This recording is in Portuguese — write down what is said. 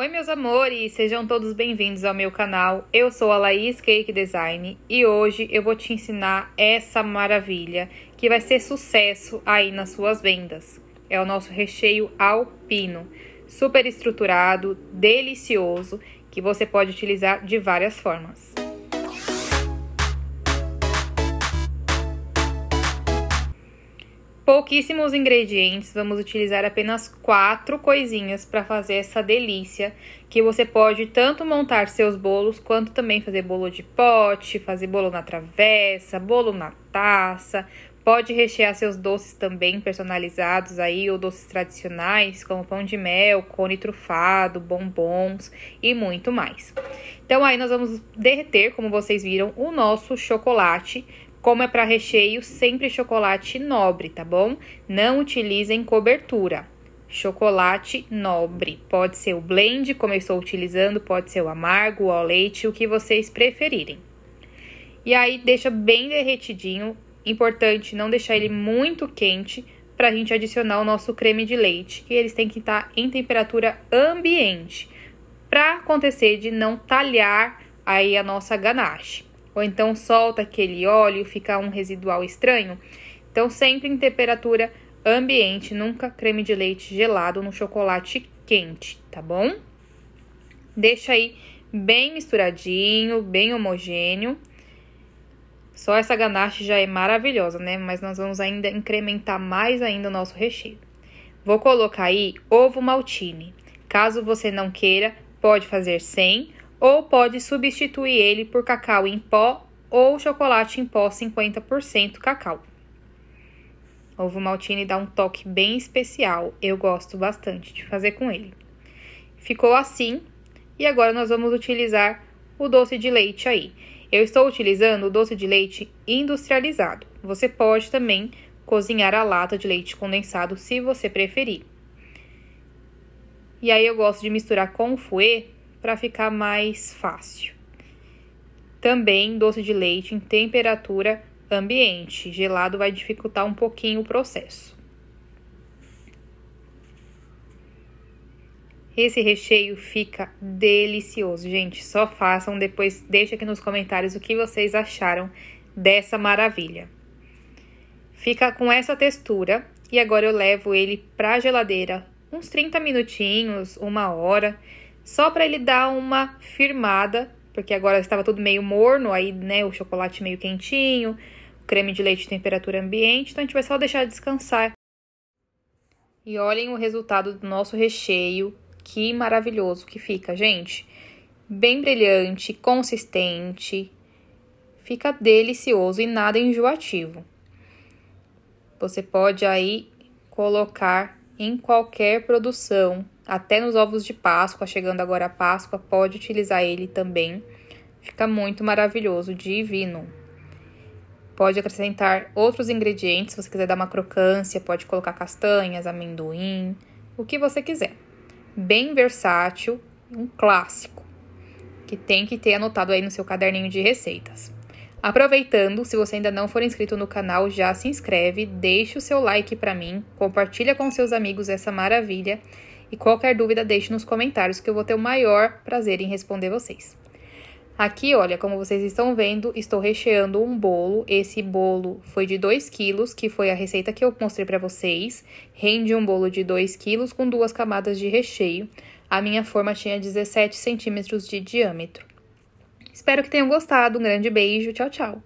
Oi, meus amores, sejam todos bem-vindos ao meu canal. Eu sou a Laís Cake Design e hoje eu vou te ensinar essa maravilha que vai ser sucesso aí nas suas vendas. É o nosso recheio alpino, super estruturado, delicioso, que você pode utilizar de várias formas. pouquíssimos ingredientes, vamos utilizar apenas quatro coisinhas para fazer essa delícia, que você pode tanto montar seus bolos, quanto também fazer bolo de pote, fazer bolo na travessa, bolo na taça, Pode rechear seus doces também personalizados aí, ou doces tradicionais, como pão de mel, cone trufado, bombons e muito mais. Então aí nós vamos derreter, como vocês viram, o nosso chocolate como é para recheio, sempre chocolate nobre, tá bom? Não utilizem cobertura. Chocolate nobre. Pode ser o blend, como eu estou utilizando, pode ser o amargo, o ao leite, o que vocês preferirem. E aí deixa bem derretidinho. Importante não deixar ele muito quente para a gente adicionar o nosso creme de leite, que eles têm que estar tá em temperatura ambiente, para acontecer de não talhar aí a nossa ganache ou então solta aquele óleo, fica um residual estranho. Então, sempre em temperatura ambiente, nunca creme de leite gelado no chocolate quente, tá bom? Deixa aí bem misturadinho, bem homogêneo. Só essa ganache já é maravilhosa, né? Mas nós vamos ainda incrementar mais ainda o nosso recheio. Vou colocar aí ovo maltine. Caso você não queira, pode fazer sem, ou pode substituir ele por cacau em pó ou chocolate em pó 50% cacau. Ovo maltine dá um toque bem especial, eu gosto bastante de fazer com ele. Ficou assim e agora nós vamos utilizar o doce de leite aí. Eu estou utilizando o doce de leite industrializado. Você pode também cozinhar a lata de leite condensado se você preferir. E aí eu gosto de misturar com o fouet para ficar mais fácil. Também doce de leite em temperatura ambiente, gelado vai dificultar um pouquinho o processo. Esse recheio fica delicioso, gente. Só façam, depois deixa aqui nos comentários o que vocês acharam dessa maravilha. Fica com essa textura e agora eu levo ele para a geladeira uns 30 minutinhos, uma hora só para ele dar uma firmada, porque agora estava tudo meio morno, aí, né, o chocolate meio quentinho, o creme de leite temperatura ambiente, então a gente vai só deixar descansar. E olhem o resultado do nosso recheio, que maravilhoso que fica, gente. Bem brilhante, consistente, fica delicioso e nada enjoativo. Você pode aí colocar em qualquer produção até nos ovos de Páscoa, chegando agora a Páscoa, pode utilizar ele também. Fica muito maravilhoso, divino. Pode acrescentar outros ingredientes, se você quiser dar uma crocância, pode colocar castanhas, amendoim, o que você quiser. Bem versátil, um clássico que tem que ter anotado aí no seu caderninho de receitas. Aproveitando, se você ainda não for inscrito no canal, já se inscreve, deixa o seu like para mim, compartilha com seus amigos essa maravilha e qualquer dúvida, deixe nos comentários que eu vou ter o maior prazer em responder vocês. Aqui, olha, como vocês estão vendo, estou recheando um bolo. Esse bolo foi de 2 quilos, que foi a receita que eu mostrei para vocês. Rende um bolo de 2 quilos com duas camadas de recheio. A minha forma tinha 17 centímetros de diâmetro. Espero que tenham gostado. Um grande beijo. Tchau, tchau.